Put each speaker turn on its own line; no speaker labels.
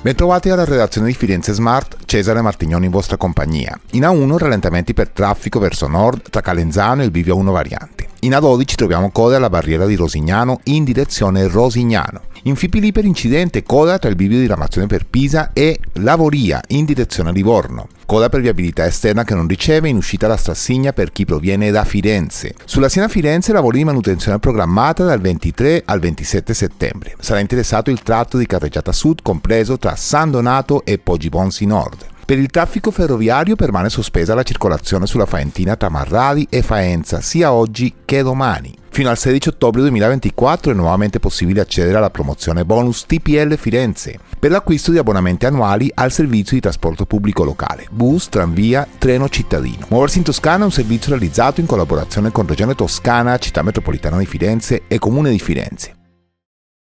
Bentrovati alla redazione di Firenze Smart, Cesare Martignoni in vostra compagnia. In A1 rallentamenti per traffico verso nord tra Calenzano e il Bivio 1 variante. In A12 troviamo coda alla barriera di Rosignano in direzione Rosignano. In Fipili per incidente coda tra il bivio di ramazione per Pisa e Lavoria in direzione Livorno. Coda per viabilità esterna che non riceve in uscita la Strassigna per chi proviene da Firenze. Sulla Siena Firenze lavori di manutenzione programmata dal 23 al 27 settembre. Sarà interessato il tratto di carreggiata sud compreso tra San Donato e Poggibonsi Nord. Per il traffico ferroviario permane sospesa la circolazione sulla Faentina Tamarradi e Faenza sia oggi che domani. Fino al 16 ottobre 2024 è nuovamente possibile accedere alla promozione bonus TPL Firenze per l'acquisto di abbonamenti annuali al servizio di trasporto pubblico locale, bus, tranvia, treno cittadino. Muoversi in Toscana è un servizio realizzato in collaborazione con Regione Toscana, Città Metropolitana di Firenze e Comune di Firenze.